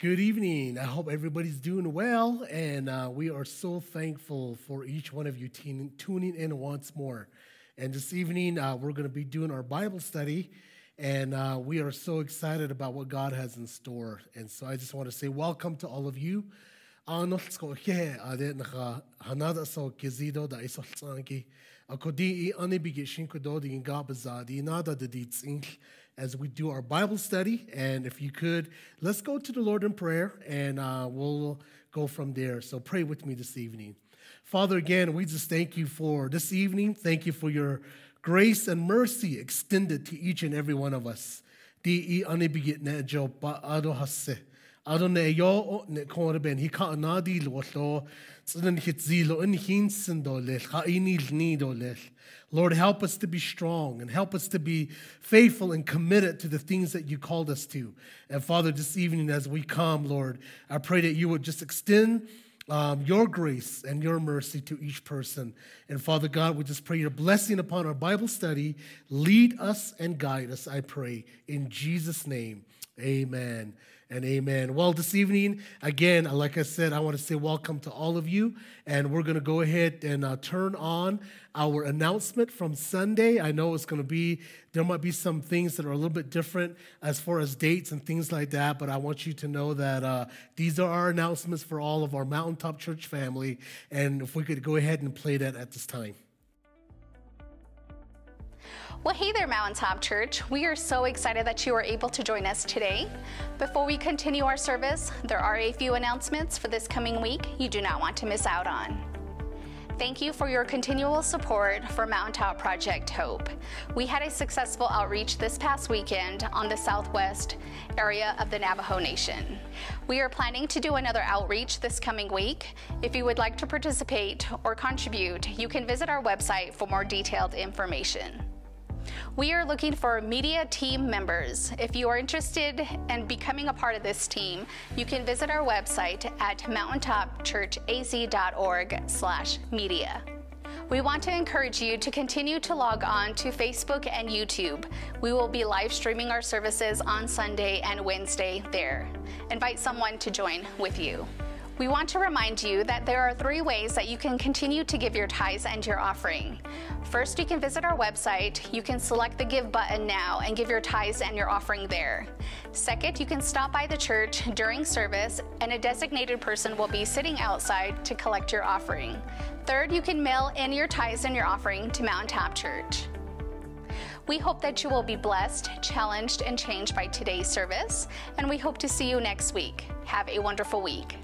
Good evening. I hope everybody's doing well, and uh, we are so thankful for each one of you tuning in once more. And this evening, uh, we're going to be doing our Bible study, and uh, we are so excited about what God has in store. And so I just want to say welcome to all of you as we do our Bible study. And if you could, let's go to the Lord in prayer and uh, we'll go from there. So pray with me this evening. Father, again, we just thank you for this evening. Thank you for your grace and mercy extended to each and every one of us ar an é jo na chora ben hí cha an nádí lo lo an hit zílo in hinsen do lel cha inil ní do lel. Lord, help us to be strong and help us to be faithful and committed to the things that you called us to. And Father, this evening as we come, Lord, I pray that you would just extend um, your grace and your mercy to each person. And Father God, we just pray your blessing upon our Bible study. Lead us and guide us, I pray. In Jesus' name, amen and amen. Well, this evening, again, like I said, I want to say welcome to all of you. And we're going to go ahead and uh, turn on our announcement from Sunday. I know it's going to be, there might be some things that are a little bit different as far as dates and things like that, but I want you to know that uh, these are our announcements for all of our Mountaintop Church family. And if we could go ahead and play that at this time. Well, hey there, Mountaintop Church. We are so excited that you are able to join us today. Before we continue our service, there are a few announcements for this coming week you do not want to miss out on. Thank you for your continual support for Mountaintop Project Hope. We had a successful outreach this past weekend on the southwest area of the Navajo Nation. We are planning to do another outreach this coming week. If you would like to participate or contribute, you can visit our website for more detailed information. We are looking for media team members. If you are interested in becoming a part of this team, you can visit our website at mountaintopchurchaz.org/media. We want to encourage you to continue to log on to Facebook and YouTube. We will be live streaming our services on Sunday and Wednesday there. Invite someone to join with you. We want to remind you that there are three ways that you can continue to give your tithes and your offering. First, you can visit our website. You can select the Give button now and give your tithes and your offering there. Second, you can stop by the church during service and a designated person will be sitting outside to collect your offering. Third, you can mail in your tithes and your offering to Top Church. We hope that you will be blessed, challenged, and changed by today's service, and we hope to see you next week. Have a wonderful week.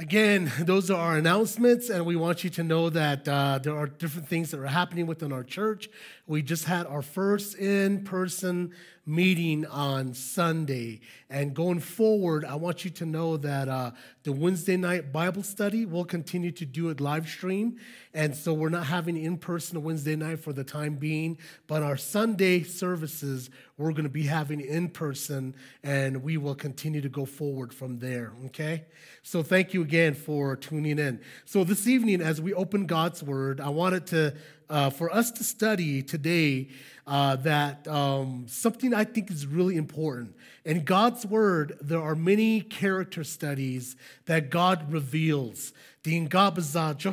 Again, those are our announcements, and we want you to know that uh, there are different things that are happening within our church. We just had our first in person meeting on Sunday. And going forward, I want you to know that uh, the Wednesday night Bible study, will continue to do it live stream. And so we're not having in person Wednesday night for the time being, but our Sunday services, we're going to be having in person and we will continue to go forward from there. Okay? So thank you again for tuning in. So this evening, as we open God's Word, I wanted to uh, for us to study today uh, that um, something I think is really important. In God's Word, there are many character studies that God reveals. Oh, you see,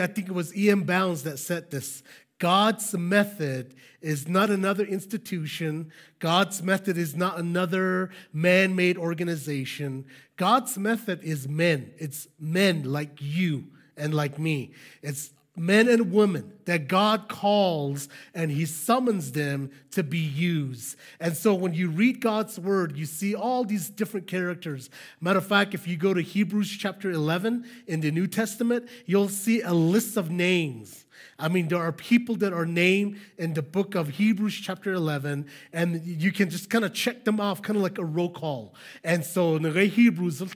I think it was E.M. Bounds that said this. God's method is not another institution. God's method is not another man made organization. God's method is men. It's men like you and like me. It's men and women that God calls and He summons them to be used. And so when you read God's word, you see all these different characters. Matter of fact, if you go to Hebrews chapter 11 in the New Testament, you'll see a list of names I mean, there are people that are named in the book of Hebrews, chapter 11, and you can just kind of check them off, kind of like a roll call. And so, in the Hebrews, the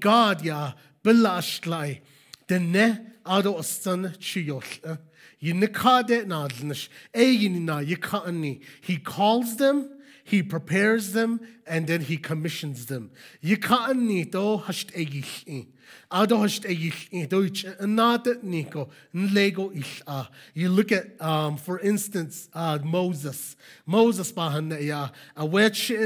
God, yeah, belastlai, the ne ado astan chiyosla. He calls them, he prepares them, and then he commissions them. Adohist eich niko lego You look at um, for instance uh, Moses. Moses bahana ya a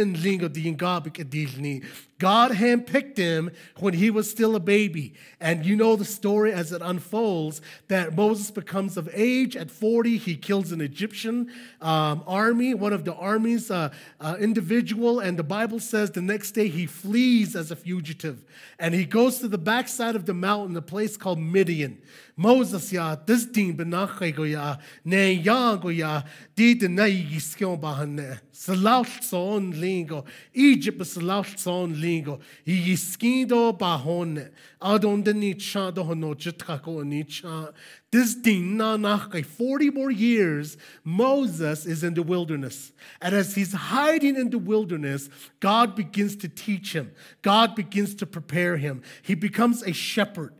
in lingo the adilni. God handpicked him when he was still a baby. And you know the story as it unfolds that Moses becomes of age. At 40, he kills an Egyptian um, army, one of the army's uh, uh, individual. And the Bible says the next day he flees as a fugitive. And he goes to the backside of the mountain, a place called Midian. Moses ya dis din benach go ya ne ya go ya di de na yiskion ba han slaut son lingo Egypt slaut son lingo yiskin do ba hon adon de ni cha do no chitka ko ni cha this din na nach 40 more years Moses is in the wilderness and as he's hiding in the wilderness God begins to teach him God begins to prepare him he becomes a shepherd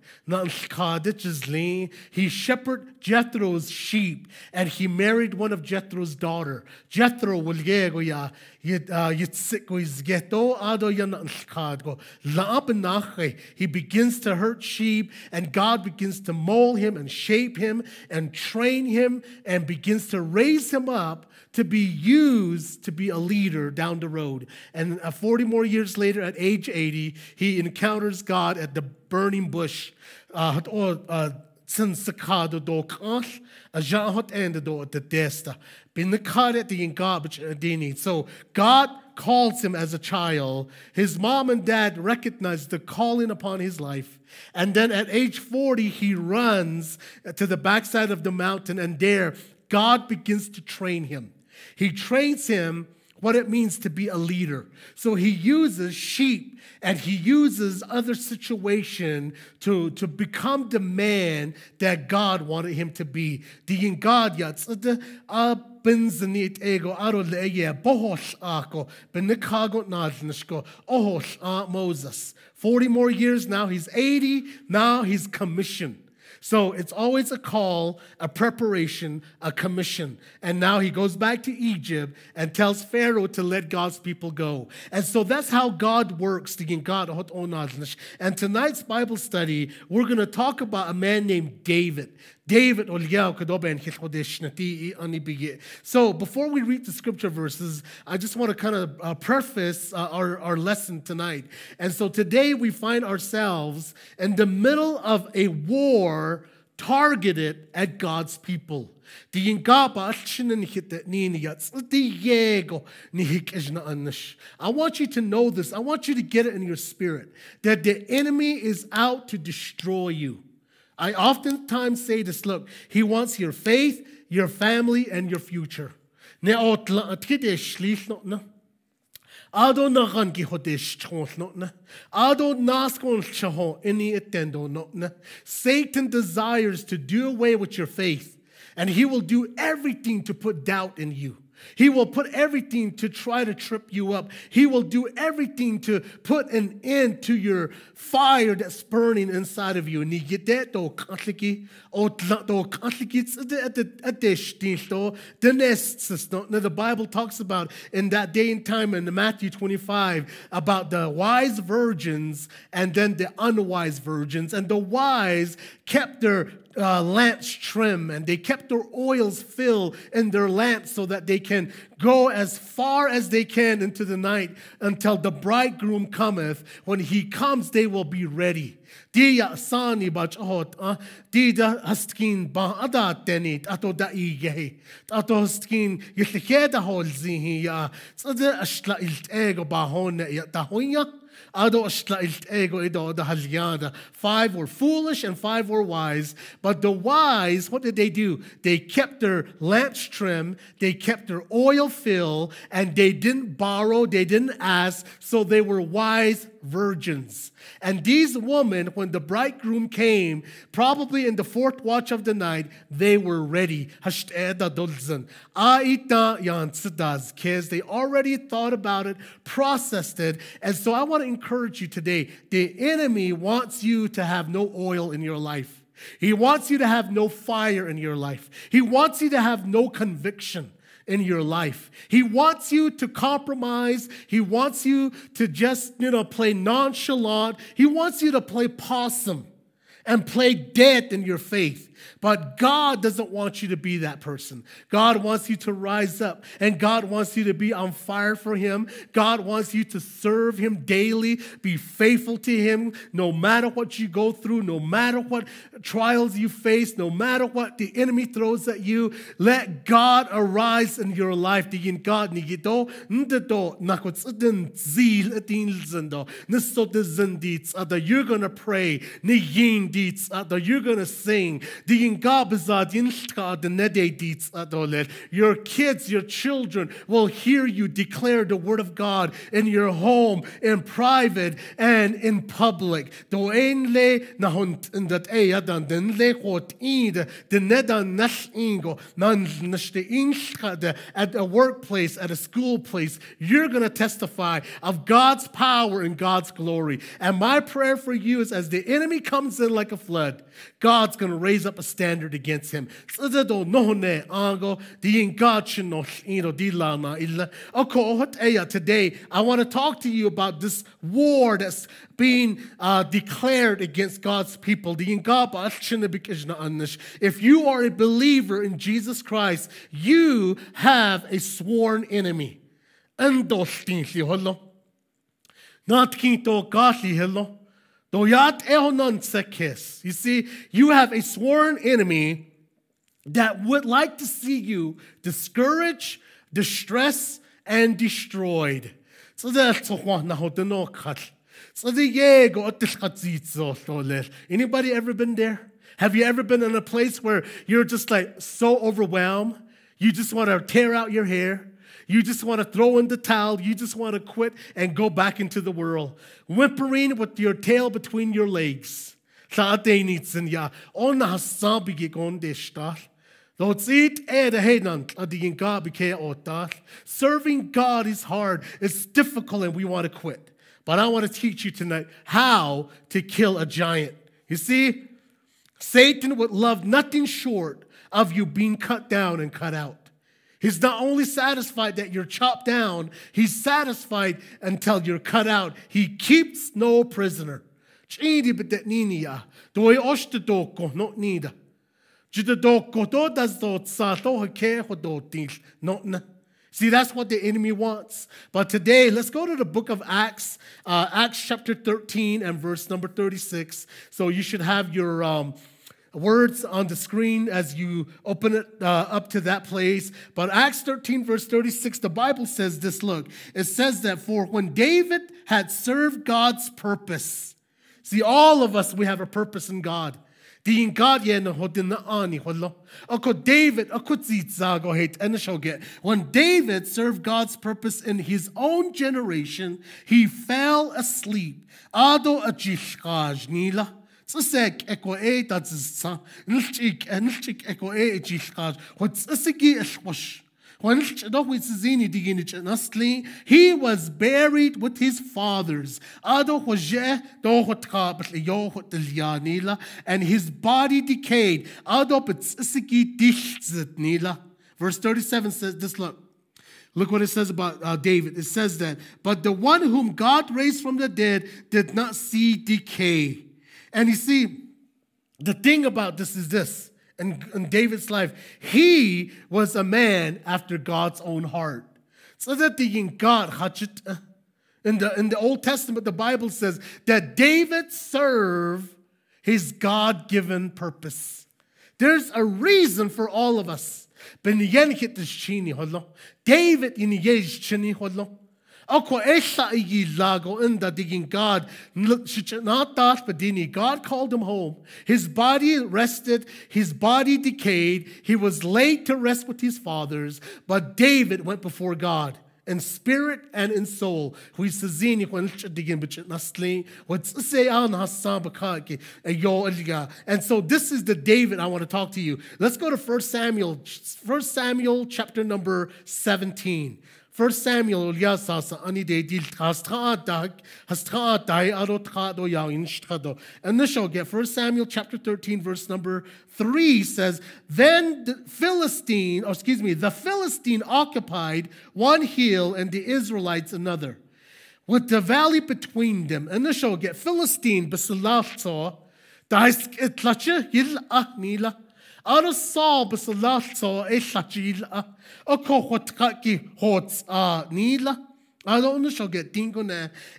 he shepherded Jethro's sheep and he married one of Jethro's daughter. Jethro uh, ado he begins to hurt sheep and God begins to mold him and shape him and train him and begins to raise him up to be used to be a leader down the road. And uh, 40 more years later, at age 80, he encounters God at the burning bush. Uh, or, uh, uh, do a jahot do the desta, bin the cut at the garbage dini. So God calls him as a child. His mom and dad recognize the calling upon his life. And then at age 40, he runs to the backside of the mountain, and there God begins to train him. He trains him what it means to be a leader. So he uses sheep and he uses other situation to, to become the man that God wanted him to be. Diyin God yatsada benzinit ego aro leye bohosh ako benikago ohos a Moses. 40 more years now, he's 80, now he's commissioned. So it's always a call, a preparation, a commission. And now he goes back to Egypt and tells Pharaoh to let God's people go. And so that's how God works. And tonight's Bible study, we're going to talk about a man named David. David So before we read the scripture verses, I just want to kind of uh, preface uh, our, our lesson tonight. And so today we find ourselves in the middle of a war targeted at God's people. I want you to know this. I want you to get it in your spirit that the enemy is out to destroy you. I oftentimes say this look, He wants your faith, your family, and your future. Ado na gan ki hodesh chont not na. Ado naskon chaho ini etendo not na. Satan desires to do away with your faith, and he will do everything to put doubt in you. He will put everything to try to trip you up. He will do everything to put an end to your fire that's burning inside of you. And you get that though conflict, though conflict at the at the the the Bible talks about in that day and time in Matthew 25 about the wise virgins and then the unwise virgins. And the wise kept their uh, lamps trim and they kept their oils filled in their lamps so that they can go as far as they can into the night until the bridegroom cometh. When he comes, they will be ready. Di ah, ba da da ah, ya, iltego ya Five were foolish and five were wise. But the wise, what did they do? They kept their lamps trim, they kept their oil fill, and they didn't borrow, they didn't ask, so they were wise virgins. And these women, when the bridegroom came, probably in the fourth watch of the night, they were ready. they already thought about it, processed it. And so I want to encourage you today the enemy wants you to have no oil in your life. He wants you to have no fire in your life. He wants you to have no conviction in your life. He wants you to compromise. He wants you to just, you know, play nonchalant. He wants you to play possum and play dead in your faith. But God doesn't want you to be that person. God wants you to rise up and God wants you to be on fire for Him. God wants you to serve Him daily, be faithful to Him no matter what you go through, no matter what trials you face, no matter what the enemy throws at you. Let God arise in your life. God You're going to pray. You're going to sing. Uh, your kids, your children will hear you declare the word of God in your home, in private, and in public. Doenle na nahunt dat eyadan den le hot in nedan nash at a workplace, at a school place. You're gonna testify of God's power and God's glory. And my prayer for you is as the enemy comes in like a flood, God's gonna raise up a standard against him. ango di ingachino ino di lana illa. Uh, today, I want to talk to you about this war that's being uh, declared against God's people. If you are a believer in Jesus Christ, you have a sworn enemy. Not kinto kashi hello. You see, you have a sworn enemy that would like to see you discouraged, distressed, and destroyed. So that's Anybody ever been there? Have you ever been in a place where you're just like so overwhelmed? You just want to tear out your hair. You just want to throw in the towel. You just want to quit and go back into the world, whimpering with your tail between your legs. Sa'ateinitsin ya, eh, on uh, Serving God is hard, it's difficult, and we want to quit. But I want to teach you tonight how to kill a giant. You see, Satan would love nothing short of you being cut down and cut out. He's not only satisfied that you're chopped down, he's satisfied until you're cut out. He keeps no prisoner. not do not na. See, that's what the enemy wants. But today, let's go to the book of Acts, uh, Acts chapter 13 and verse number 36. So you should have your. Um, words on the screen as you open it uh, up to that place. But Acts 13, verse 36, the Bible says this look, it says that for when David had served God's purpose, see, all of us, we have a purpose in God. God yena ani David akutzitza go hate When David served God's purpose in his own generation, he fell asleep. Ado achishkaj nila tsisek eko e tatsisa nilchik nilchik eko e echilqaj hot tsisiki elhwash he was buried with his fathers. And his body decayed. Verse 37 says this look. Look what it says about uh, David. It says that, but the one whom God raised from the dead did not see decay. And you see, the thing about this is this in, in David's life, he was a man after God's own heart. So that the in God, in the, in the Old Testament, the Bible says that David served his God given purpose. There's a reason for all of us. David in the Ako esa i lago in da God. Natas badini. God called him home. His body rested. His body decayed. He was laid to rest with his fathers. But David went before God in spirit and in soul. Hui sazini kwan digin bich a What's say on Hassan Bakaki yo And so this is the David I want to talk to you. Let's go to 1 Samuel, 1 Samuel chapter number 17. First Samuel yasa sa ani de dil hastra dag hastra dai arotrado ya instrado. Initial get First Samuel chapter 13 verse number 3 says then the Philistine or excuse me the Philistine occupied one hill and the Israelites another with the valley between them. And Initial get Philistine besalafso dais etlache hil ahnila ar y sôb ys y lalto e llagila ki hots a uh, nila. I do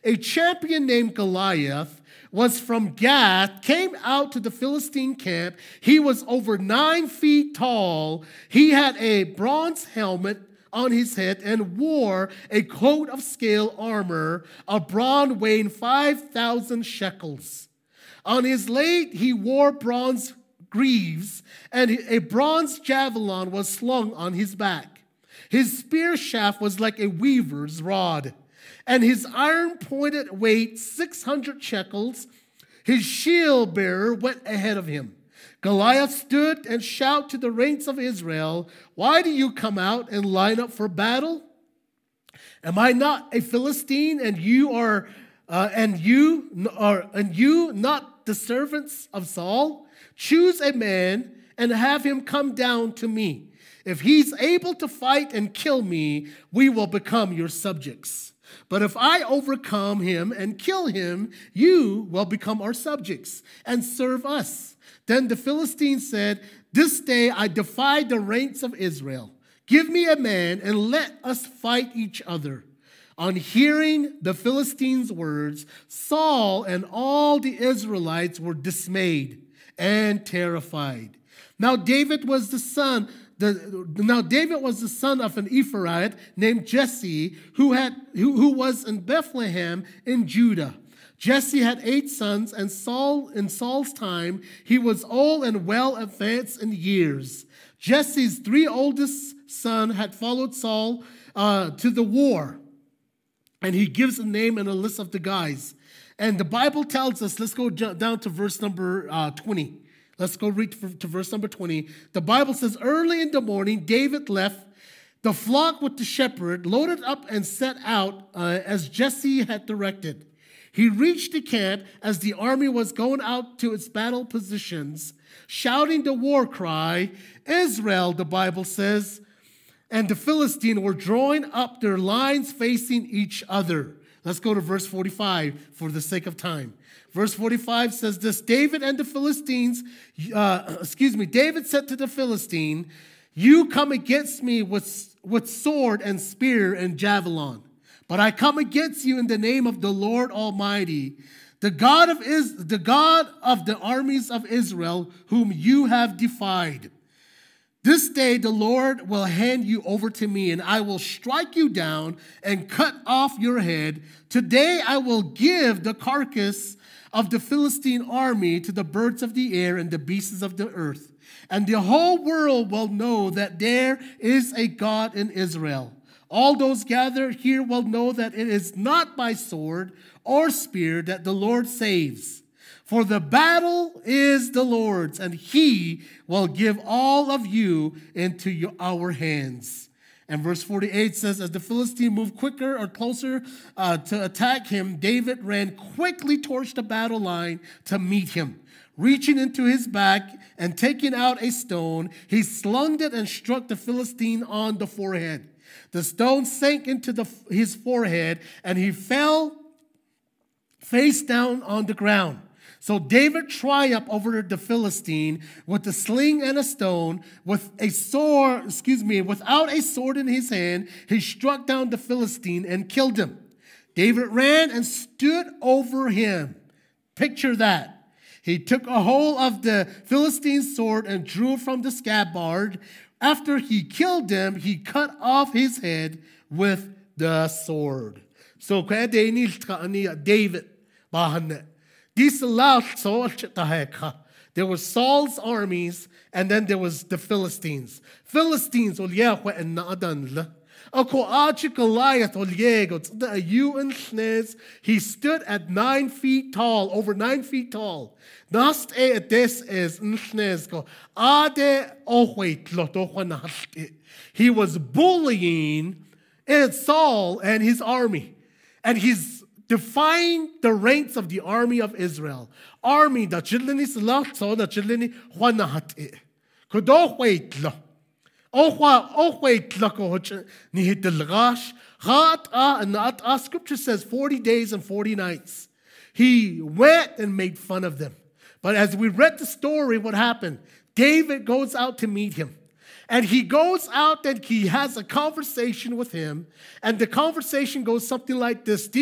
A champion named Goliath was from Gath, came out to the Philistine camp. He was over nine feet tall. He had a bronze helmet on his head and wore a coat of scale armor of bronze weighing 5,000 shekels. On his leg, he wore bronze greaves, and a bronze javelin was slung on his back. His spear shaft was like a weaver's rod, and his iron pointed weight 600 shekels. His shield bearer went ahead of him. Goliath stood and shouted to the ranks of Israel, Why do you come out and line up for battle? Am I not a Philistine and you are uh, and you are and you not the servants of Saul? Choose a man and have him come down to me. If he's able to fight and kill me, we will become your subjects. But if I overcome him and kill him, you will become our subjects and serve us. Then the Philistine said, This day I defy the ranks of Israel. Give me a man and let us fight each other. On hearing the Philistines' words, Saul and all the Israelites were dismayed and terrified. Now David was the son. The, now David was the son of an Ephraite named Jesse, who had who, who was in Bethlehem in Judah. Jesse had eight sons, and Saul in Saul's time he was old and well advanced in years. Jesse's three oldest son had followed Saul uh, to the war, and he gives a name and a list of the guys. And the Bible tells us, let's go down to verse number uh, 20. Let's go read to verse number 20. The Bible says, Early in the morning, David left the flock with the shepherd, loaded up and set out uh, as Jesse had directed. He reached the camp as the army was going out to its battle positions, shouting the war cry Israel, the Bible says, and the Philistine were drawing up their lines facing each other. Let's go to verse 45 for the sake of time. Verse 45 says this David and the Philistines, uh, excuse me, David said to the Philistine, You come against me with, with sword and spear and javelin, but I come against you in the name of the Lord Almighty, the God of, Is- the God of the armies of Israel, whom you have defied. This day the Lord will hand you over to me, and I will strike you down and cut off your head. Today I will give the carcass of the Philistine army to the birds of the air and the beasts of the earth. And the whole world will know that there is a God in Israel. All those gathered here will know that it is not by sword or spear that the Lord saves for the battle is the Lord's, and he will give all of you into your, our hands. And verse 48 says, As the Philistine moved quicker or closer uh, to attack him, David ran quickly towards the battle line to meet him. Reaching into his back and taking out a stone, he slung it and struck the Philistine on the forehead. The stone sank into the, his forehead, and he fell face down on the ground. So David triumphed over the Philistine with a sling and a stone, with a sword, excuse me, without a sword in his hand, he struck down the Philistine and killed him. David ran and stood over him. Picture that. He took a hold of the Philistine's sword and drew from the scabbard. After he killed him, he cut off his head with the sword. So David there was Saul's armies, and then there was the Philistines. Philistines, he stood at nine feet tall, over nine feet tall. Nast e this is nsnezko. Ade ohweit lotohwanast. He was bullying Saul and his army. And he's define the ranks of the army of Israel. Army da children is la so da children juana hat Could Kodo wait lo. Ohwa ohwait la ko ni hit the gash. Hat a and at a scripture says 40 days and 40 nights. He went and made fun of them. But as we read the story, what happened? David goes out to meet him. And he goes out and he has a conversation with him. And the conversation goes something like this. a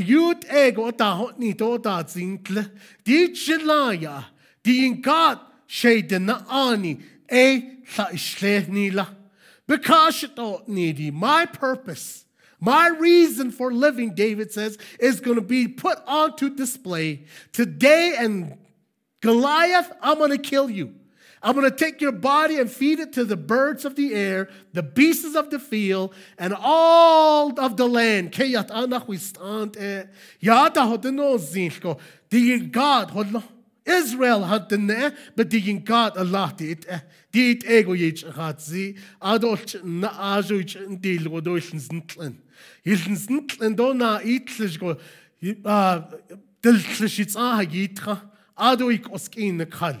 yut ego da ni do zintle. Di chilaya. Di God la Because it ought needy. My purpose. My reason for living, David says, is going to be put onto display today. And Goliath, I'm going to kill you. I'm going to take your body and feed it to the birds of the air, the beasts of the field, and all of the land. God Israel had the ne, but the God Allah did did ego yich hatzi adolch na azuich dil godochens ntln. Hilns ntln dona itlish go uh, dilslish it's a hagitra adoik oskin kal.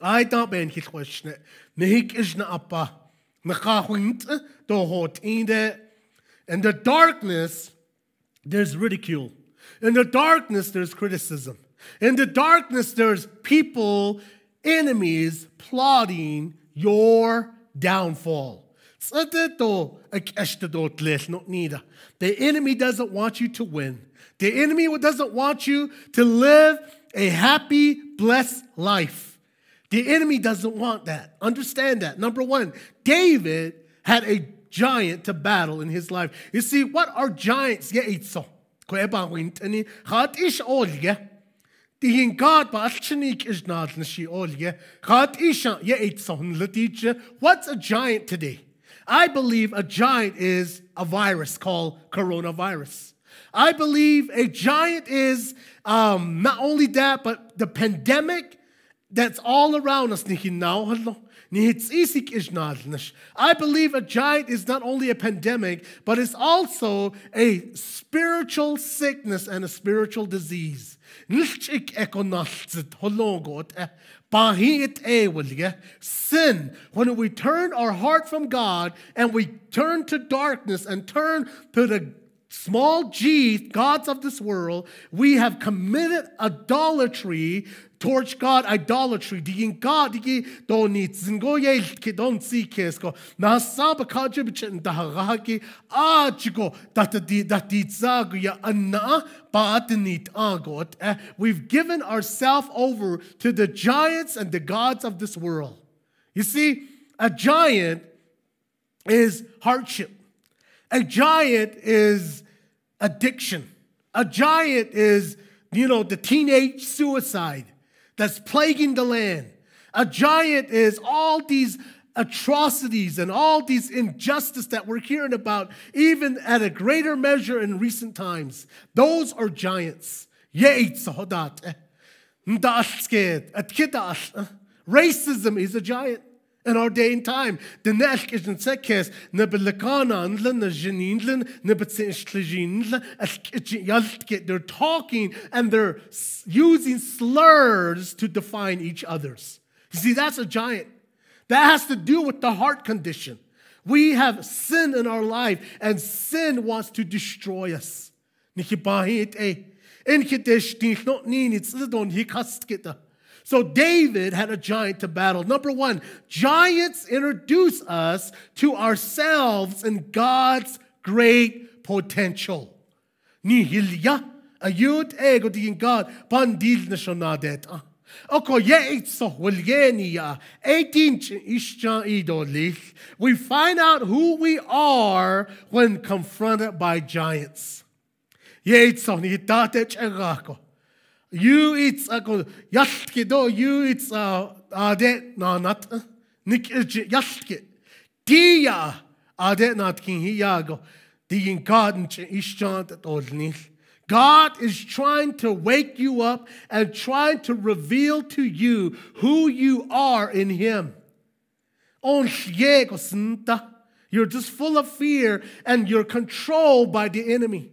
I don't ben hil wishne. a is na appa. Nakahwint do hot in the in the darkness there's ridicule. In the darkness there's criticism. In the darkness there's people, enemies plotting your downfall. The enemy doesn't want you to win. The enemy doesn't want you to live a happy, blessed life. The enemy doesn't want that. Understand that. Number one, David had a giant to battle in his life. You see, what are giants? Dihin God ba alchinik is not nishi olye. God isha ye eitzon latiche. What's a giant today? I believe a giant is a virus called coronavirus. I believe a giant is um, not only that, but the pandemic that's all around us. I believe a giant is not only a pandemic, but it's also a spiritual sickness and a spiritual disease. Sin, when we turn our heart from God and we turn to darkness and turn to the small g, gods of this world, we have committed idolatry towards God, idolatry. God, eh, We've given ourselves over to the giants and the gods of this world. You see, a giant is hardship. A giant is addiction. A giant is, you know, the teenage suicide that's plaguing the land. A giant is all these atrocities and all these injustice that we're hearing about, even at a greater measure in recent times. Those are giants. Racism is a giant. In our day and time. the elk is een sekkes ne belekanan ne genindlen ne betsinstleginle they're talking and they're using slurs to define each other's. You see, that's a giant. That has to do with the heart condition. We have sin in our life, and sin wants to destroy us. Nicht bahit eh. Inkedish dich not nin, it's don't he kast so David had a giant to battle. Number one, giants introduce us to ourselves and God's great potential. a ayud ego din God, bandil nishonadeta. Ah. Oko ye itso wilgenia, eighteen ishja idolich. We find out who we are when confronted by giants. Ye itso ni chegako. You you it's it's a a uh, go in God and Ishant at Odnis. God is trying to wake you up and trying to reveal to you who you are in Him. You're just full of fear and you're controlled by the enemy.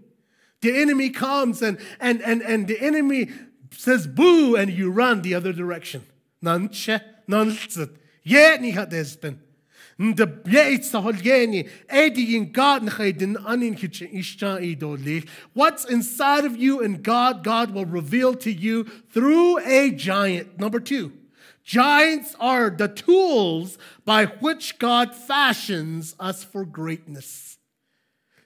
The enemy comes and, and, and, and the enemy says boo and you run the other direction. Nanche, nanset. Yeni had this bin. De yates the whole Edi in God nchaydin anin kitchen ishta idolil. What's inside of you and God, God will reveal to you through a giant. Number two. Giants are the tools by which God fashions us for greatness.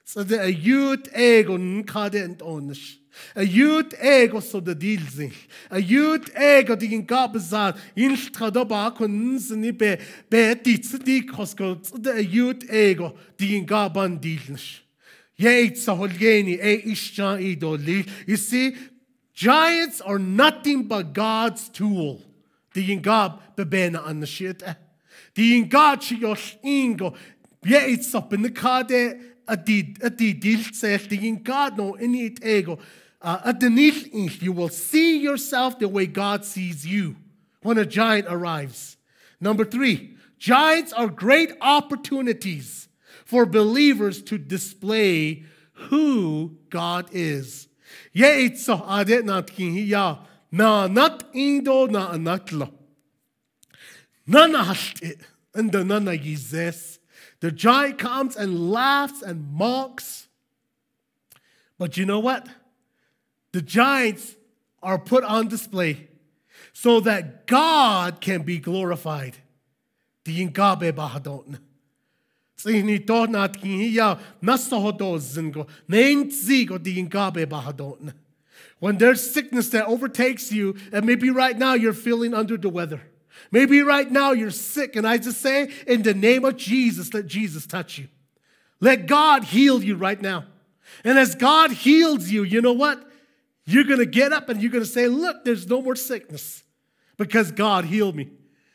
So the youth egon kaden onish. Ein Eeg, ego so der Deal sind. Ein Jüd Eeg, und ich in Gabesal, in Stradoba, und sie nicht be, be, die Zedik, was Gott, ein Jüd Eeg, die in Gaban Deal nicht. Yates, Holgeni, Ey, Ischan, Idoli. You see, giants are nothing but God's tool. Die in Gab, bebena an the Schiete. Eh? Die in Gab, sie josh ingo. Yates, ob in der Kade, a die, a die Deal zählt, die in Gab, no, in it Ego uh, أتنيش you will see yourself the way God sees you when a giant arrives. Number three, giants are great opportunities for believers to display who God is. Ye itso adet nat kinhiya na nat indo na anatlo. Nana hast it and the nana yizes. The giant comes and laughs and mocks. But you know what? The giants are put on display so that God can be glorified. bahadon. bahadon. When there's sickness that overtakes you, and maybe right now you're feeling under the weather. Maybe right now you're sick, and I just say, in the name of Jesus, let Jesus touch you. Let God heal you right now. And as God heals you, you know what? You're going to get up and you're going to say, Look, there's no more sickness because God healed me.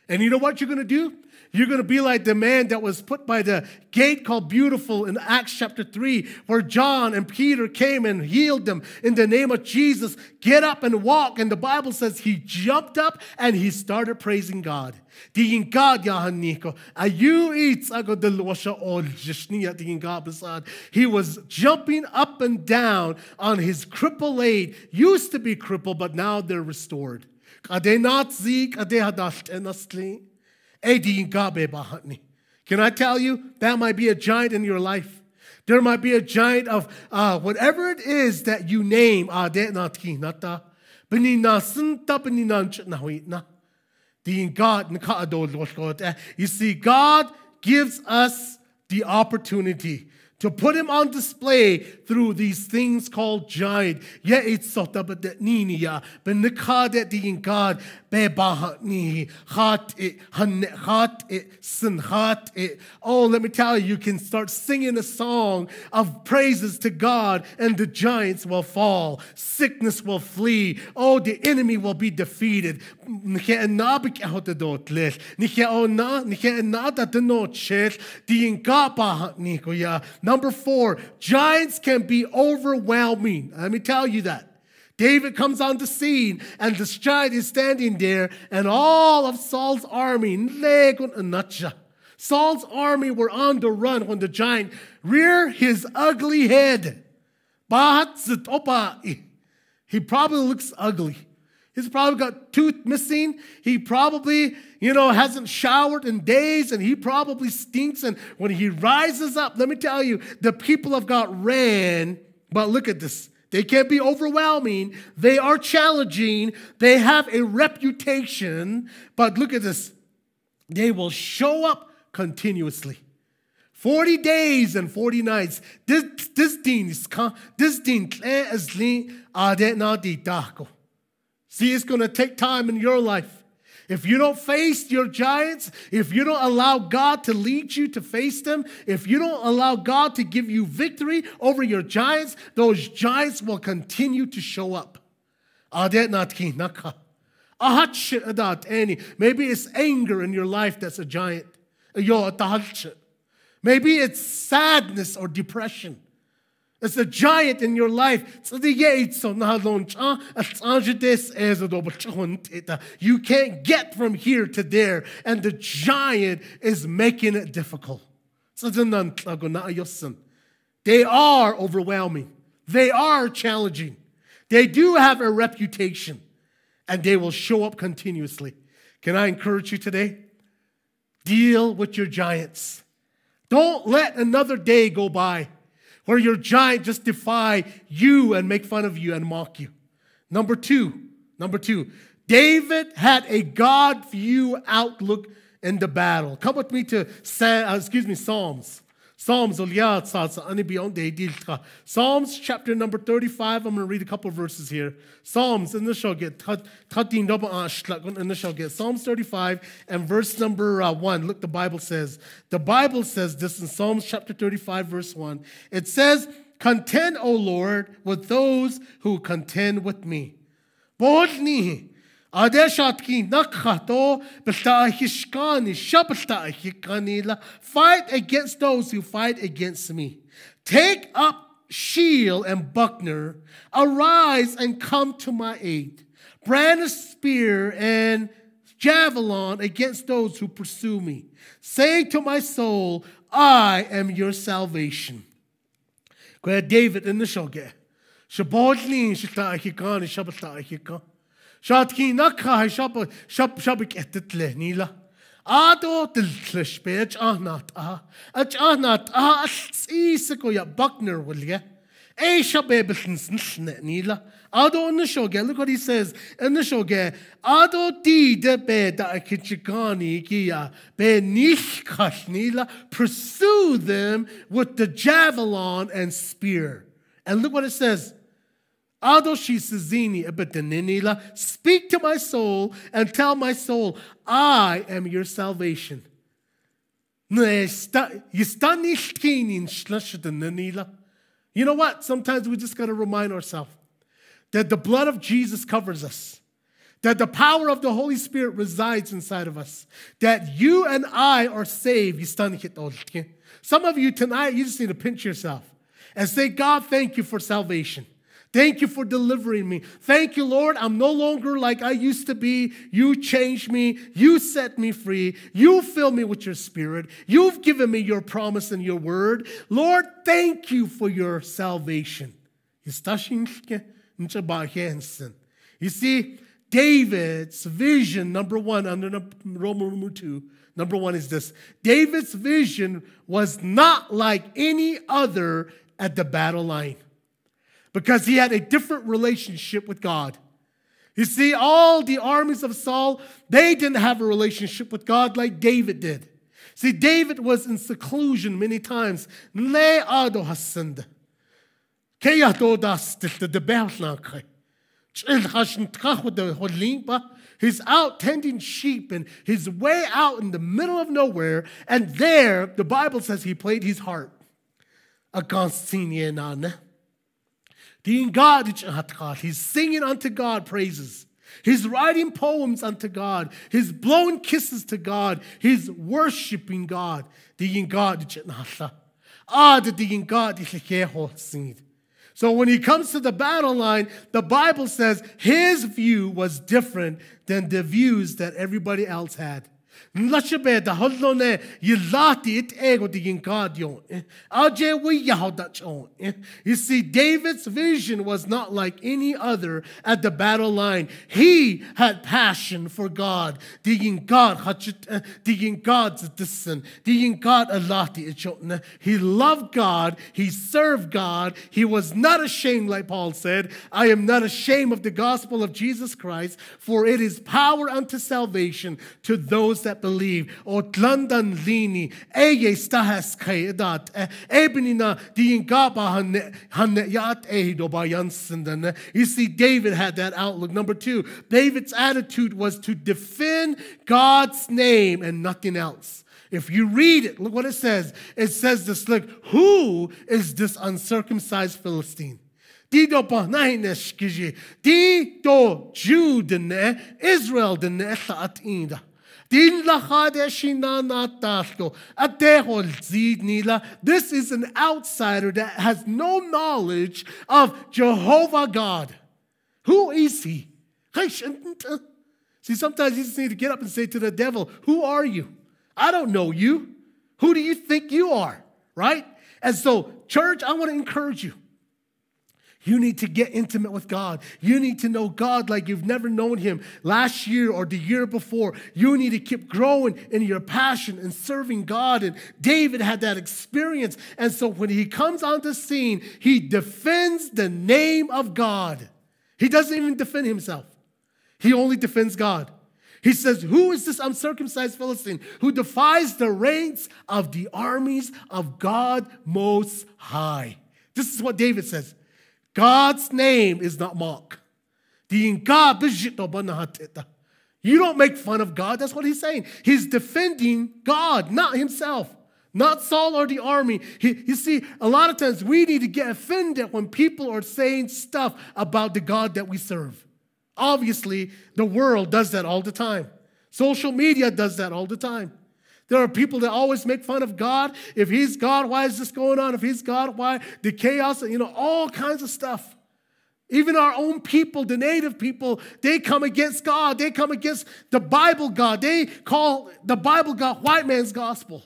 And you know what you're going to do? You're going to be like the man that was put by the gate called Beautiful in Acts chapter 3, where John and Peter came and healed them in the name of Jesus. Get up and walk. And the Bible says he jumped up and he started praising God. God niko. eats God besad. He was jumping up and down on his crippled aid. Used to be crippled, but now they're restored. they not zik, kade hadash enasli. Can I tell you, that might be a giant in your life. There might be a giant of uh, whatever it is that you name. Adenatki uh, You see, God gives us the opportunity to put him on display through these things called giant. Yeah, it's sota but that ninia, but nikad the God bebahanihi, khati, khati, sin khati. Oh, let me tell you, you can start singing a song of praises to God, and the giants will fall, sickness will flee. Oh, the enemy will be defeated. Number four, giants can be overwhelming. Let me tell you that. David comes on the scene, and this child is standing there, and all of Saul's army, Saul's army were on the run when the giant reared his ugly head. He probably looks ugly. He's probably got tooth missing. He probably, you know, hasn't showered in days and he probably stinks. And when he rises up, let me tell you, the people of God ran. But look at this. They can be overwhelming. They are challenging. They have a reputation. But look at this they will show up continuously. 40 days and 40 nights. This, this thing is this thing ah, See, it's gonna take time in your life. If you don't face your giants, if you don't allow God to lead you to face them, if you don't allow God to give you victory over your giants, those giants will continue to show up. Maybe it's anger in your life that's a giant. Maybe it's sadness or depression. It's a giant in your life. You can't get from here to there, and the giant is making it difficult. They are overwhelming, they are challenging, they do have a reputation, and they will show up continuously. Can I encourage you today? Deal with your giants. Don't let another day go by where your giant just defy you and make fun of you and mock you. Number two, number two, David had a God view outlook in the battle. Come with me to uh, excuse me, Psalms. Psalms, Psalms chapter number 35. I'm going to read a couple verses here. Psalms, and this shall get and ah, this shall get Psalms 35 and verse number uh, 1. Look, the Bible says, the Bible says this in Psalms chapter 35, verse 1. It says, Contend, O Lord, with those who contend with me. Adeshat ki basta ahi shab'shta'ahikanila. Fight against those who fight against me. Take up shield and buckler. Arise and come to my aid. Brand a spear and javelin against those who pursue me. Say to my soul, I am your salvation. Kaya David in the shoge. Shabodlin ahi shab'shta'ahikan. Sjáðkínak shab shab sjab sjab gettet nila Ado diltle spech ahnat ah Ach ahnat a alls ise go ja bagner wilge. Eisha bebelns nilne nila. Ado in the shoge, look what he says in the shoge. Ado di de be da kichikani kia be nich kashnila. Pursue them with the javelin and spear. And look what it says. Speak to my soul and tell my soul, I am your salvation. You know what? Sometimes we just got to remind ourselves that the blood of Jesus covers us, that the power of the Holy Spirit resides inside of us, that you and I are saved. Some of you tonight, you just need to pinch yourself and say, God, thank you for salvation. Thank you for delivering me. Thank you, Lord. I'm no longer like I used to be. You changed me. You set me free. You fill me with your spirit. You've given me your promise and your word. Lord, thank you for your salvation. You see, David's vision, number one, under Roman number two, number one is this David's vision was not like any other at the battle line because he had a different relationship with God. You see, all the armies of Saul, they didn't have a relationship with God like David did. See, David was in seclusion many times. He's out tending sheep and he's way out in the middle of nowhere. And there, the Bible says he played his harp. Ah, the God He's singing unto God praises. He's writing poems unto God. He's blowing kisses to God. He's worshiping God. the God ah, ah, ah, the din God so when he comes to the battle line, the Bible says his view was different than the views that everybody else had. Lashabe da hollone yilati it ego di incardio. Aje we yahodachon. You see, David's vision was not like any other at the battle line. He had passion for God. Digging God hachit digging God's distant. Digging God a alati ichotna. He loved God. He served God. He was not ashamed, like Paul said. I am not ashamed of the gospel of Jesus Christ, for it is power unto salvation to those that that believe. Otlandan lini, eye stahas kaidat, ebnina diingaba han yat ehidoba yansindan. You see, David had that outlook. Number two, David's attitude was to defend God's name and nothing else. If you read it, look what it says. It says this, look, who is this uncircumcised Philistine? Dido panahinesh kiji. Dido Jew dene, Israel dene, atinda. This is an outsider that has no knowledge of Jehovah God. Who is he? See, sometimes you just need to get up and say to the devil, Who are you? I don't know you. Who do you think you are? Right? And so, church, I want to encourage you. You need to get intimate with God. You need to know God like you've never known Him last year or the year before. You need to keep growing in your passion and serving God. And David had that experience. And so when he comes onto scene, he defends the name of God. He doesn't even defend himself, he only defends God. He says, Who is this uncircumcised Philistine who defies the ranks of the armies of God Most High? This is what David says. God's name is not mocked. You don't make fun of God. That's what he's saying. He's defending God, not himself, not Saul or the army. He, you see, a lot of times we need to get offended when people are saying stuff about the God that we serve. Obviously, the world does that all the time. Social media does that all the time. There are people that always make fun of God. If he's God, why is this going on? If he's God, why the chaos? You know, all kinds of stuff. Even our own people, the native people, they come against God. They come against the Bible God. They call the Bible God white man's gospel.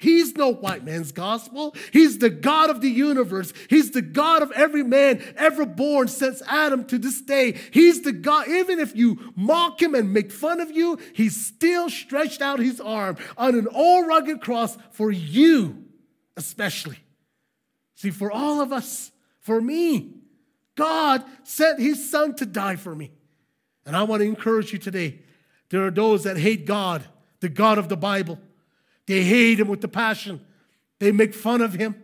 He's no white man's gospel. He's the God of the universe. He's the God of every man ever born since Adam to this day. He's the God, even if you mock him and make fun of you, he still stretched out his arm on an old rugged cross for you, especially. See, for all of us, for me, God sent his son to die for me. And I want to encourage you today. There are those that hate God, the God of the Bible. They hate him with the passion. They make fun of him.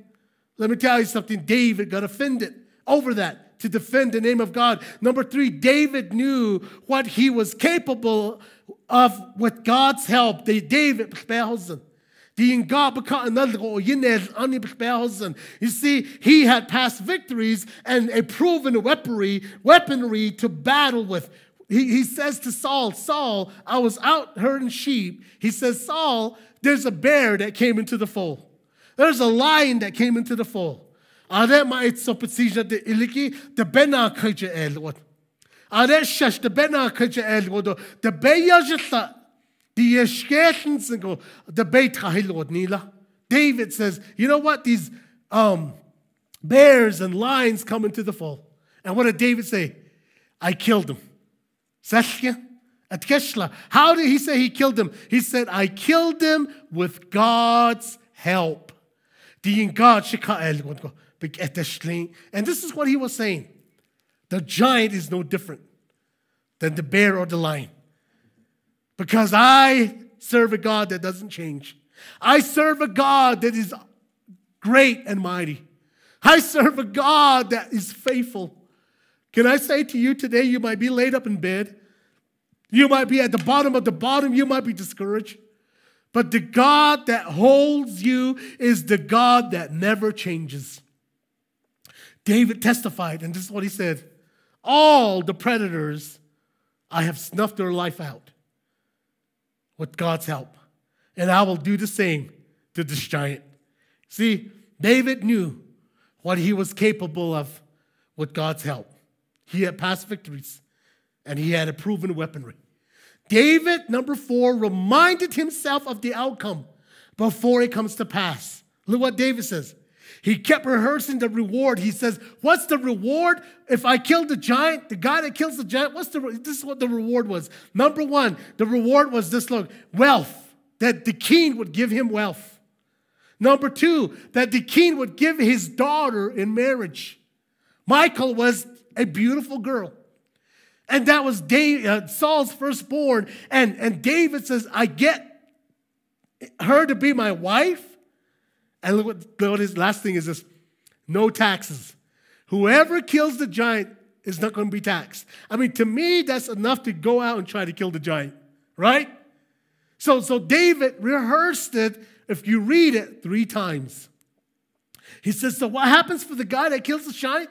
Let me tell you something David got offended over that to defend the name of God. Number three, David knew what he was capable of with God's help. The David Belsen. You see, he had past victories and a proven weaponry, weaponry to battle with. He, he says to Saul, Saul, I was out herding sheep. He says, Saul, there's a bear that came into the fold. There's a lion that came into the fold. Are ma'it sopetsija the iliki the bena kaja what? Are shash the bena kaja elwod de beyajitla the yeshketens and go the beit hahilwod nila. David says, you know what? These um, bears and lions come into the fold. And what did David say? I killed them. Sashya at Keshla. How did he say he killed him? He said, I killed him with God's help. And this is what he was saying. The giant is no different than the bear or the lion. Because I serve a God that doesn't change. I serve a God that is great and mighty. I serve a God that is faithful. Can I say to you today, you might be laid up in bed you might be at the bottom of the bottom. You might be discouraged. But the God that holds you is the God that never changes. David testified, and this is what he said All the predators, I have snuffed their life out with God's help, and I will do the same to this giant. See, David knew what he was capable of with God's help. He had past victories, and he had a proven weaponry. David, number four, reminded himself of the outcome before it comes to pass. Look what David says. He kept rehearsing the reward. He says, What's the reward? If I kill the giant, the guy that kills the giant, what's the this is what the reward was. Number one, the reward was this look, wealth, that the king would give him wealth. Number two, that the king would give his daughter in marriage. Michael was a beautiful girl. And that was David, uh, Saul's firstborn. And, and David says, I get her to be my wife. And look what, look what his last thing is this no taxes. Whoever kills the giant is not going to be taxed. I mean, to me, that's enough to go out and try to kill the giant, right? So, so David rehearsed it, if you read it, three times. He says, So what happens for the guy that kills the giant?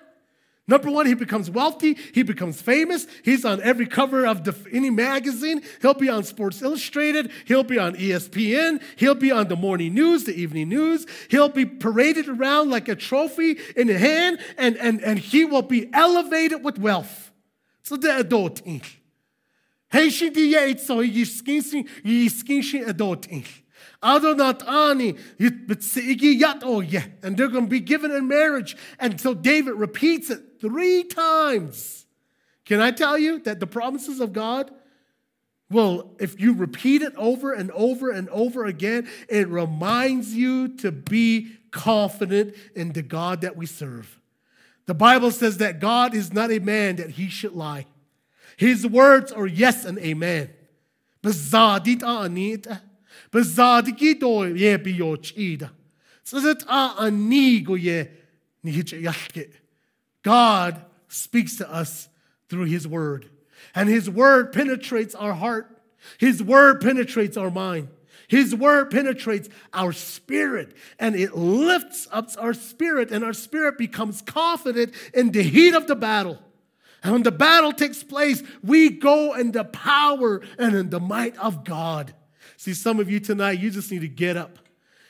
Number one, he becomes wealthy. He becomes famous. He's on every cover of any magazine. He'll be on Sports Illustrated. He'll be on ESPN. He'll be on the morning news, the evening news. He'll be paraded around like a trophy in hand, and, and, and he will be elevated with wealth. So the adulting. Heishin diye he yiskinsin yiskinshin adulting. Adonat ani yat yeah, And they're going to be given in marriage. And so David repeats it three times. Can I tell you that the promises of God? Well, if you repeat it over and over and over again, it reminds you to be confident in the God that we serve. The Bible says that God is not a man that he should lie. His words are yes and amen. God speaks to us through His Word. And His Word penetrates our heart, His Word penetrates our mind. His word penetrates our spirit and it lifts up our spirit, and our spirit becomes confident in the heat of the battle. And when the battle takes place, we go in the power and in the might of God. See, some of you tonight, you just need to get up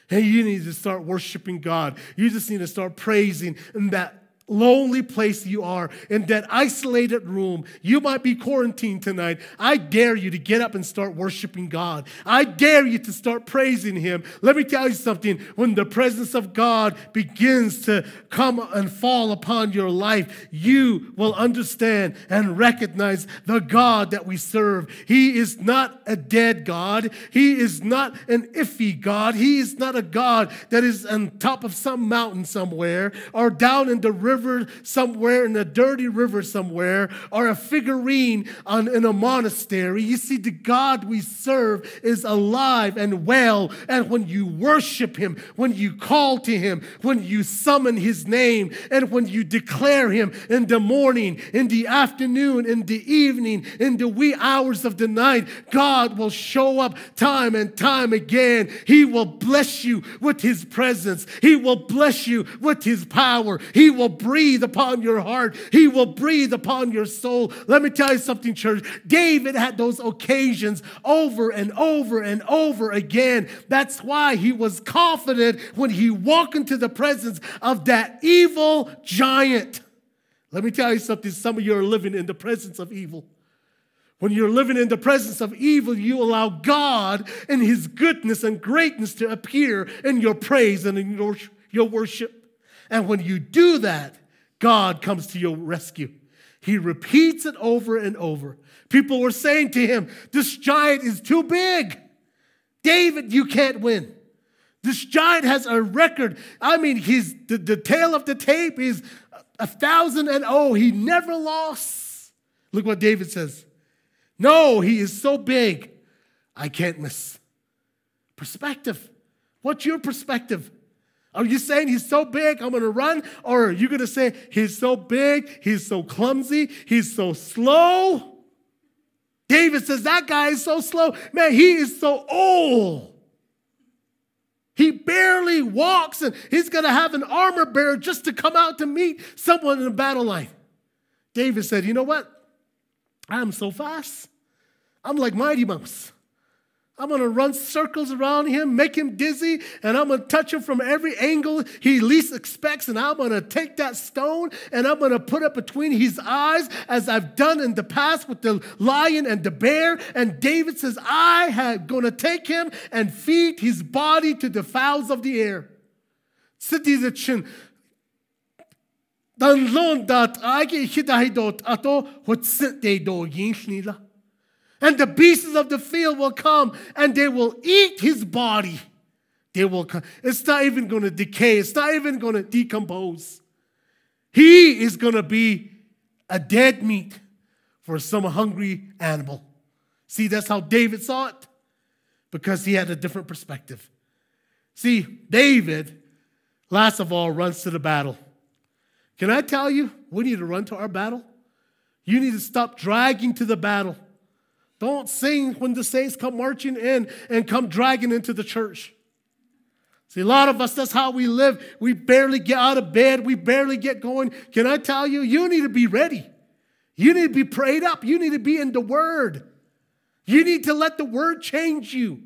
and you need to start worshiping God. You just need to start praising in that lonely place you are, in that isolated room. You might be quarantined tonight. I dare you to get up and start worshiping God. I dare you to start praising Him. Let me tell you something when the presence of God begins to come and fall upon your life, you will understand and recognize the God that we serve. He is not a dead God, He is not an iffy God, He is not a God that is on top of some mountain somewhere or down in the river river somewhere, in a dirty river somewhere, or a figurine on, in a monastery. You see, the God we serve is alive and well. And when you worship Him, when you call to Him, when you summon His name, and when you declare Him in the morning, in the afternoon, in the evening, in the wee hours of the night, God will show up time and time again. He will bless you with His presence, He will bless you with His power, He will breathe upon your heart. He will breathe upon your soul. Let me tell you something, church. David had those occasions over and over and over again. That's why he was confident when he walked into the presence of that evil giant. Let me tell you something. Some of you are living in the presence of evil. When you're living in the presence of evil, you allow God and His goodness and greatness to appear in your praise and in your, your worship. And when you do that, God comes to your rescue. He repeats it over and over. People were saying to him, This giant is too big. David, you can't win. This giant has a record. I mean, he's, the, the tail of the tape is a thousand and oh. He never lost. Look what David says. No, he is so big, I can't miss. Perspective. What's your perspective? Are you saying he's so big, I'm gonna run? Or are you gonna say he's so big, he's so clumsy, he's so slow? David says, That guy is so slow. Man, he is so old. He barely walks, and he's gonna have an armor bearer just to come out to meet someone in the battle line. David said, You know what? I'm so fast. I'm like Mighty Mouse. I'm going to run circles around him, make him dizzy, and I'm going to touch him from every angle he least expects. And I'm going to take that stone and I'm going to put it between his eyes, as I've done in the past with the lion and the bear. And David says, I am going to take him and feed his body to the fowls of the air. Сидізи чин дан лон дат аги хидайдот ато хотсэ дейдо гинхнила and the beasts of the field will come and they will eat his body. They will come. It's not even going to decay, it's not even going to decompose. He is going to be a dead meat for some hungry animal. See, that's how David saw it because he had a different perspective. See, David, last of all, runs to the battle. Can I tell you, we need to run to our battle? You need to stop dragging to the battle. Don't sing when the saints come marching in and come dragging into the church. See, a lot of us, that's how we live. We barely get out of bed. We barely get going. Can I tell you, you need to be ready. You need to be prayed up. You need to be in the Word. You need to let the Word change you.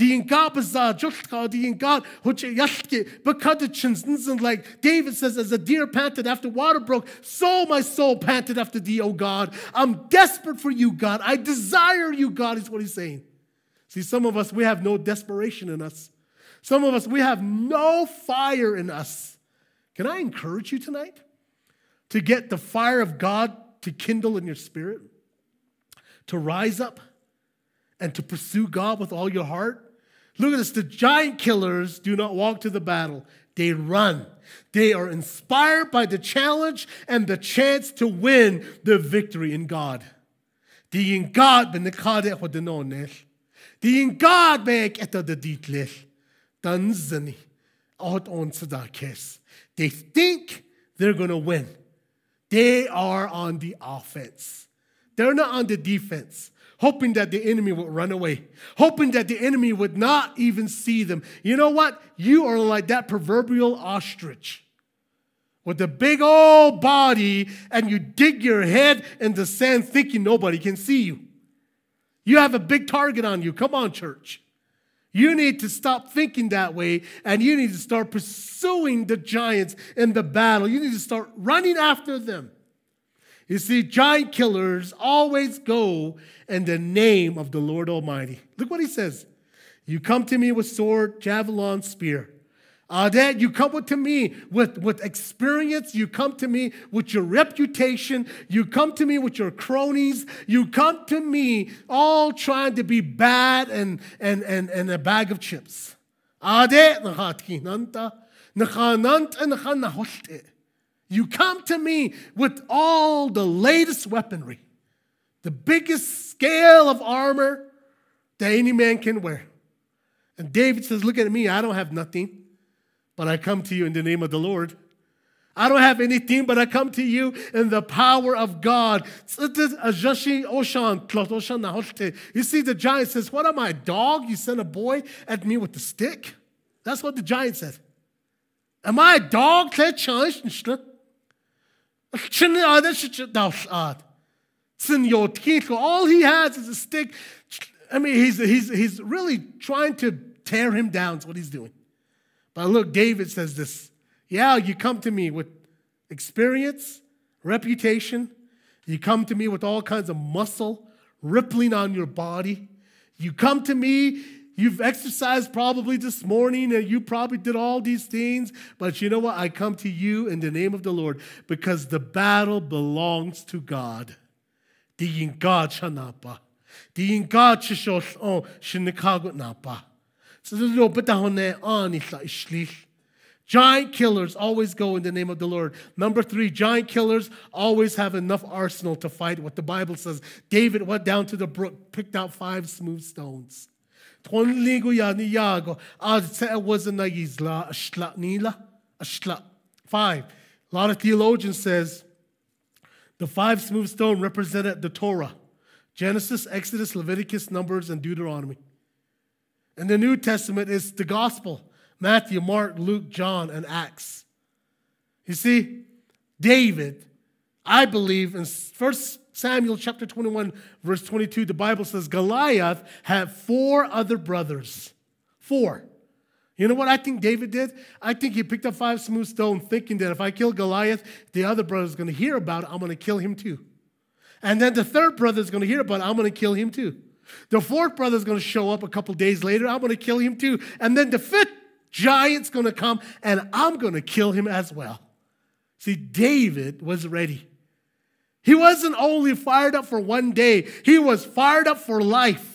Diinga baza jultka diinga huche yaltke bekadachins and like David says, as a deer panted after water broke, so my soul panted after thee, O God. I'm desperate for you, God. I desire you, God, is what he's saying. See, some of us, we have no desperation in us. Some of us, we have no fire in us. Can I encourage you tonight to get the fire of God to kindle in your spirit, to rise up and to pursue God with all your heart? Look at this. The giant killers do not walk to the battle, they run. They are inspired by the challenge and the chance to win the victory in God. The in God nekade ho denones. Die in God beg etter de ditles. Dan Out on kes. They think they're going to win. They are on the offense. They're not on the defense hoping that the enemy would run away, hoping that the enemy would not even see them. You know what? You are like that proverbial ostrich with a big old body, and you dig your head in the sand thinking nobody can see you. You have a big target on you. Come on, church. You need to stop thinking that way and you need to start pursuing the giants in the battle. You need to start running after them. You see, giant killers always go in the name of the Lord Almighty. Look what he says. You come to me with sword, javelin, spear. Uh, Dad, you come to me with, with experience. You come to me with your reputation. You come to me with your cronies. You come to me all trying to be bad and, and, and, and a bag of chips. Ade, you come to me with all the latest weaponry, the biggest scale of armor that any man can wear. And David says, Look at me, I don't have nothing, but I come to you in the name of the Lord. I don't have anything, but I come to you in the power of God. You see, the giant says, What am I, dog? You sent a boy at me with a stick? That's what the giant said. Am I a dog? Shin Adash Art. Sin Yotkinko. All he has is a stick. I mean, he's, he's, he's really trying to tear him down, is what he's doing. But look, David says this Yeah, you come to me with experience, reputation. You come to me with all kinds of muscle rippling on your body. You come to me You've exercised probably this morning and you probably did all these things, but you know what? I come to you in the name of the Lord because the battle belongs to God. The God shanapa. The God shishoshon napa. So little Giant killers always go in the name of the Lord. Number three, giant killers always have enough arsenal to fight what the Bible says. David went down to the brook, picked out five smooth stones. Tronligo yani yago. Azte was na a ashla nila ashla. Five. A lot of theologians says the five smooth stone represented the Torah. Genesis, Exodus, Leviticus, Numbers, and Deuteronomy. And the New Testament is the gospel. Matthew, Mark, Luke, John, and Acts. You see, David, I believe in first Samuel chapter 21, verse 22, the Bible says Goliath had four other brothers. Four. You know what I think David did? I think he picked up five smooth stones thinking that if I kill Goliath, the other brother is going to hear about it. I'm going to kill him too. And then the third brother is going to hear about it. I'm going to kill him too. The fourth brother is going to show up a couple days later. I'm going to kill him too. And then the fifth giant's going to come and I'm going to kill him as well. See, David was ready. He wasn't only fired up for one day, he was fired up for life.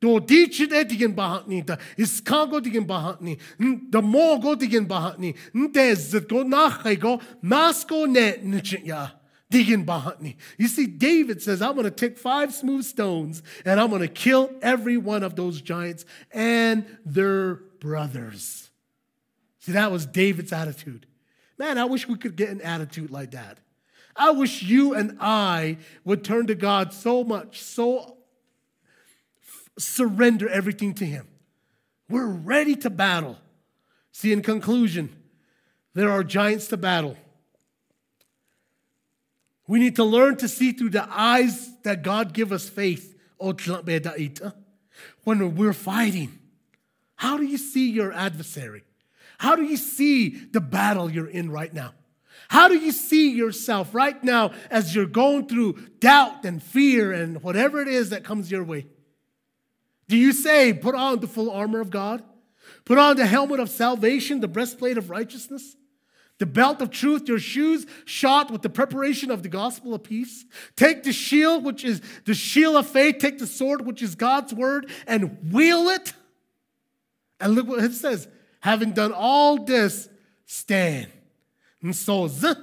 또 디치데 디겐 바하니다 이스카고 디겐 바하니 더 모고 디겐 바하니 데즈고 나하고 마스코 네 니치야 digging bahani. You see, David says, I'm going to take five smooth stones and I'm going to kill every one of those giants and their brothers. See, that was David's attitude. Man, I wish we could get an attitude like that. I wish you and I would turn to God so much, so surrender everything to Him. We're ready to battle. See, in conclusion, there are giants to battle. We need to learn to see through the eyes that God give us faith. Oh, when we're fighting, how do you see your adversary? How do you see the battle you're in right now? How do you see yourself right now as you're going through doubt and fear and whatever it is that comes your way? Do you say, put on the full armor of God? Put on the helmet of salvation, the breastplate of righteousness, the belt of truth, your shoes shod with the preparation of the gospel of peace. Take the shield, which is the shield of faith, take the sword, which is God's word, and wield it. And look what it says having done all this, stand. Não sou z,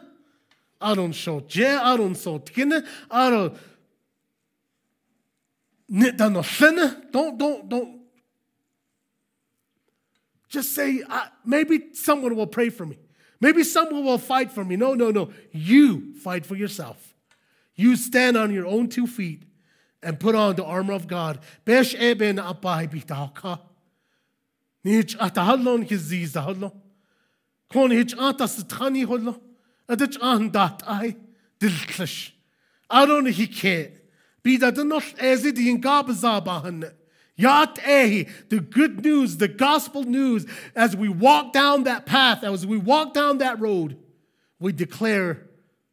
aron sou je, aron I don't aron da no shine. Don't, don't, don't. Just say, I, maybe someone will pray for me. Maybe someone will fight for me. No, no, no. You fight for yourself. You stand on your own two feet and put on the armor of God. Besh eben apai bitaka. Nich atahallon kizizahallon. Hon hitch atas tani hollo. Adich an dat ai diltlish. Aron hi ke. Be that not as it in gabazabahan. Yat ehi, the good news, the gospel news, as we walk down that path, as we walk down that road, we declare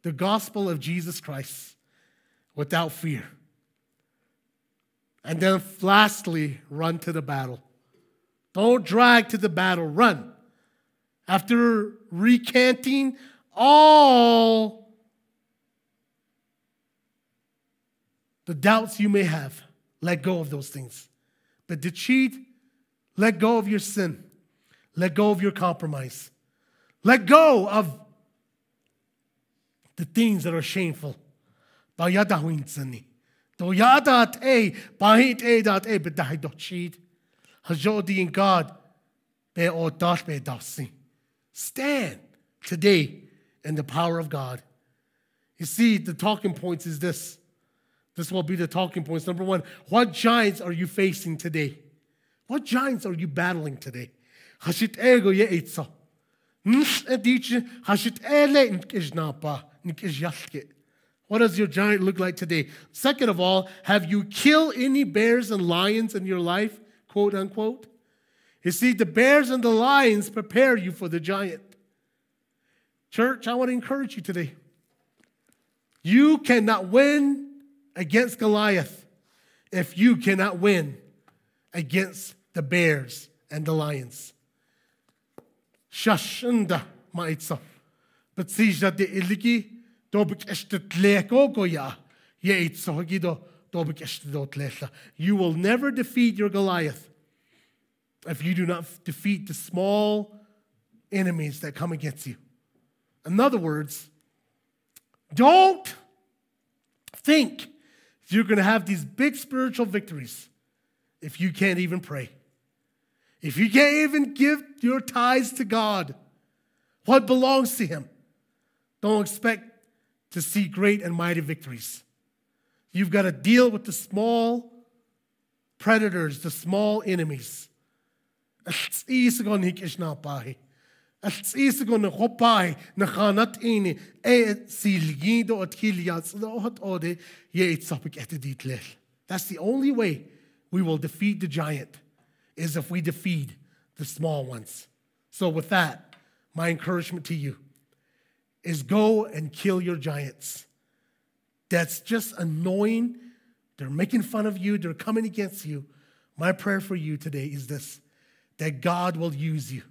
the gospel of Jesus Christ without fear. And then lastly, run to the battle. Don't drag to the battle, run. After recanting all the doubts you may have, let go of those things. But to cheat, let go of your sin. Let go of your compromise. Let go of the things that are shameful. But in God, be Stand today in the power of God. You see, the talking points is this. This will be the talking points. Number one, what giants are you facing today? What giants are you battling today? Hashit What does your giant look like today? Second of all, have you killed any bears and lions in your life? Quote unquote. You see, the bears and the lions prepare you for the giant. Church, I want to encourage you today. You cannot win against Goliath if you cannot win against the bears and the lions. Shashunda maitsa. But see de iligi dobik eshtet You will never defeat your Goliath if you do not defeat the small enemies that come against you. In other words, don't think you're going to have these big spiritual victories if you can't even pray. If you can't even give your tithes to God, what belongs to Him, don't expect to see great and mighty victories. You've got to deal with the small predators, the small enemies that's the only way we will defeat the giant is if we defeat the small ones. So with that, my encouragement to you is go and kill your giants. That's just annoying. They're making fun of you. They're coming against you. My prayer for you today is this that God will use you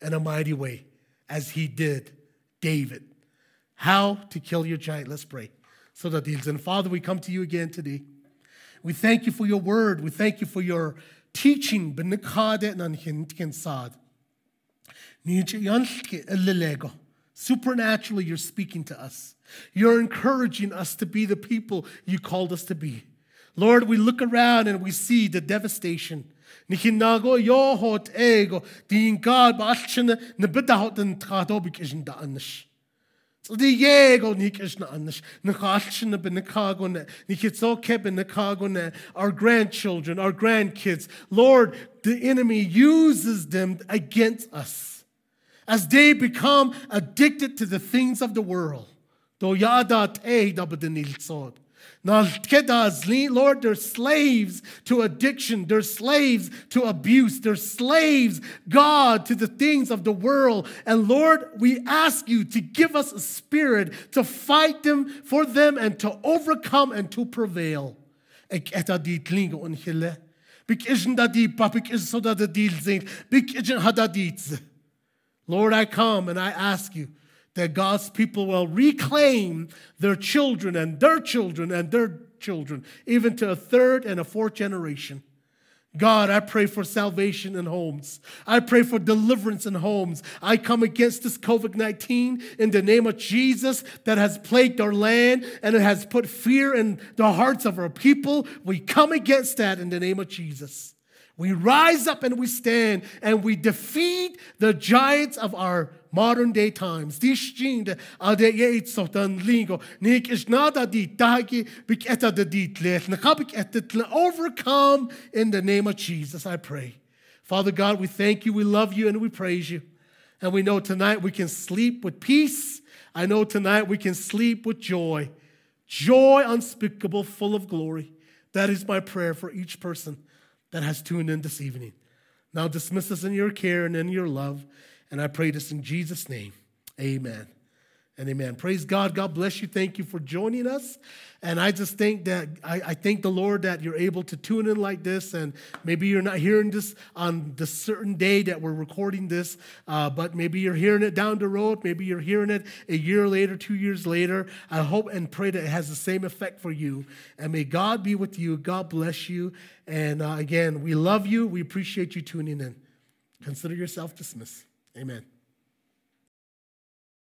in a mighty way as he did David. How to kill your giant. Let's pray. So that deals. And Father, we come to you again today. We thank you for your word. We thank you for your teaching. Supernaturally, you're speaking to us. You're encouraging us to be the people you called us to be. Lord, we look around and we see the devastation Ní chin ná go jóót é go dín gá alt sinna na bidát an trádóbig da Dí dhé ní is na anis na chaáil sinna bin na cágona, ní chió cebin our grandchildren, our grandkids. Lord, the enemy uses them against us. As they become addicted to the things of the world. Dó yada te da den níl sód. Lord, they're slaves to addiction. They're slaves to abuse. They're slaves, God, to the things of the world. And Lord, we ask you to give us a spirit to fight them for them and to overcome and to prevail. hille. so Lord, I come and I ask you that God's people will reclaim their children and their children and their children, even to a third and a fourth generation. God, I pray for salvation in homes. I pray for deliverance in homes. I come against this COVID 19 in the name of Jesus that has plagued our land and it has put fear in the hearts of our people. We come against that in the name of Jesus. We rise up and we stand and we defeat the giants of our modern day times. Die stinda ade yeit sotan lingo. Nik is nada di tagi bik eta de dit leth. Nakabik eta overcome in the name of Jesus, I pray. Father God, we thank you, we love you, and we praise you. And we know tonight we can sleep with peace. I know tonight we can sleep with joy. Joy unspeakable, full of glory. That is my prayer for each person that has tuned in this evening. Now dismiss us in your care and in your love. And I pray this in Jesus' name. Amen. And amen. Praise God. God bless you. Thank you for joining us. And I just think that I, I, thank the Lord that you're able to tune in like this. And maybe you're not hearing this on the certain day that we're recording this, uh, but maybe you're hearing it down the road. Maybe you're hearing it a year later, two years later. I hope and pray that it has the same effect for you. And may God be with you. God bless you. And uh, again, we love you. We appreciate you tuning in. Consider yourself dismissed. Amen.